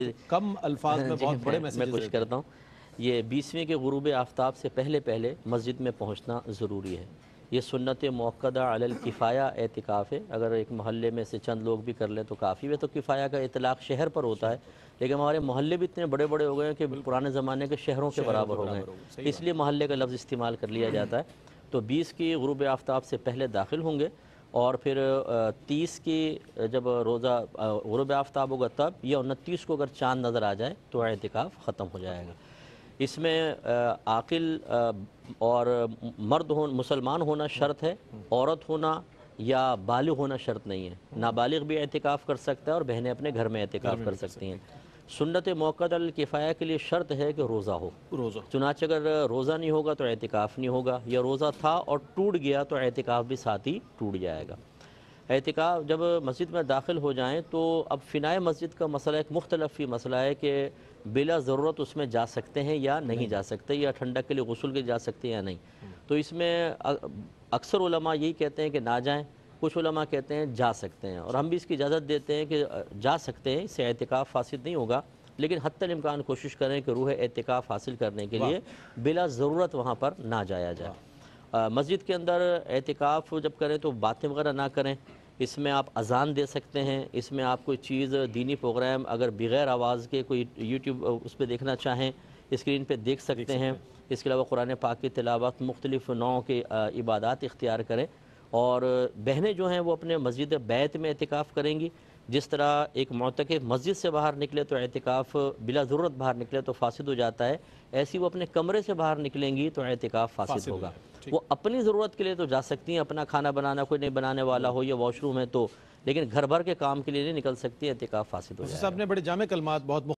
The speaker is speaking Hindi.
तो तो कम अल्फाज में बहुत बड़े मैं कोशिश करता हूँ ये बीसवें के गुरूब आफ्ताब से पहले पहले मस्जिद में पहुँचना ज़रूरी है ये सुन्नत मौक़दा अल किफ़ाया एहतिकाफ़ है अगर एक महल्ले में से चंद लोग भी कर लें तो काफ़ी है तो किफ़ाया का इतलाक़ शहर पर होता है लेकिन हमारे मोहल्ले भी इतने बड़े बड़े हो गए हैं कि पुराने ज़माने के शहरों के बराबर हो गए हैं इसलिए मोहल्ले का लफ्ज़ इस्तेमाल कर लिया जाता है तो बीस की गुरूब आफ्ताब से पहले दाखिल होंगे और फिर तीस की जब रोज़ा गरूब आफ्ताब होगा तब या उनतीस को अगर चाँद नज़र आ जाए तो अहतिकाफ़ ख़त्म हो जाएगा इसमें आकिल और मर्द हो मुसलमान होना शर्त है औरत होना या बालिग होना शर्त नहीं है नाबालिग भी एहतिकाफ़ कर सकता है और बहनें अपने घर में एहतिकाफ़ कर सकती हैं सुन्नत मौकदल किफ़ाया के लिए शर्त है कि रोज़ा हो रोज़ा चुनाच अगर रोज़ा नहीं होगा तो एहतिकाफ़ नहीं होगा या रोज़ा था और टूट गया तो एहतिकाफ़ भी साथ ही टूट जाएगा एहतिकाफ़ जब मस्जिद में दाखिल हो जाएँ तो अब फ़िनाए मस्जिद का मसला एक मुख्तलफ ही मसला है कि बिला ज़रूरत उसमें जा सकते हैं या नहीं, नहीं। जा सकते या ठंडक के लिए गसल के जा सकते हैं या नहीं हम्म। तो इसमें अक्सर यही कहते हैं कि ना जाएँ कुछ उलमा कहते हैं जा सकते हैं और हम भी इसकी इजाज़त देते हैं कि जा सकते हैं इससे एहतिकाफ़ फासिल नहीं होगा लेकिन हतमकान कोशिश करें कि रूह एहतिकाफ़ हासिल करने के लिए बिला ज़रूरत वहाँ पर ना जाया जाए मस्जिद के अंदर एहतिकाफ़ जब करें तो बातें वगैरह ना करें इसमें आप अजान दे सकते हैं इसमें आप कोई चीज़ दीनी प्रोग्राम अगर बग़ैर आवाज़ के कोई यूट्यूब उस पर देखना चाहें स्क्रीन पे देख सकते, देख सकते हैं इसके अलावा कुरान पाक की तलावत मुख्तलिफ़ नौ के इबादत इख्तियार करें और बहनें जो हैं वो अपने मस्जिद बैत में अहतिकाफ़ करेंगी जिस तरह एक मोतक मस्जिद से बाहर निकले तो अहतिकाफ़ बिला ज़रूरत बाहर निकले तो फासद हो जाता है ऐसी वो अपने कमरे से बाहर निकलेंगी तो एहतिकाफ़ फासद, होगा वो अपनी ज़रूरत के लिए तो जा सकती हैं अपना खाना बनाना कोई नहीं बनाने वाला हो या वॉशरूम है तो लेकिन घर भर के काम के लिए नहीं निकल सकती अहतिकाफ़ फासद हो साहब ने बड़े जामे कलमात बहुत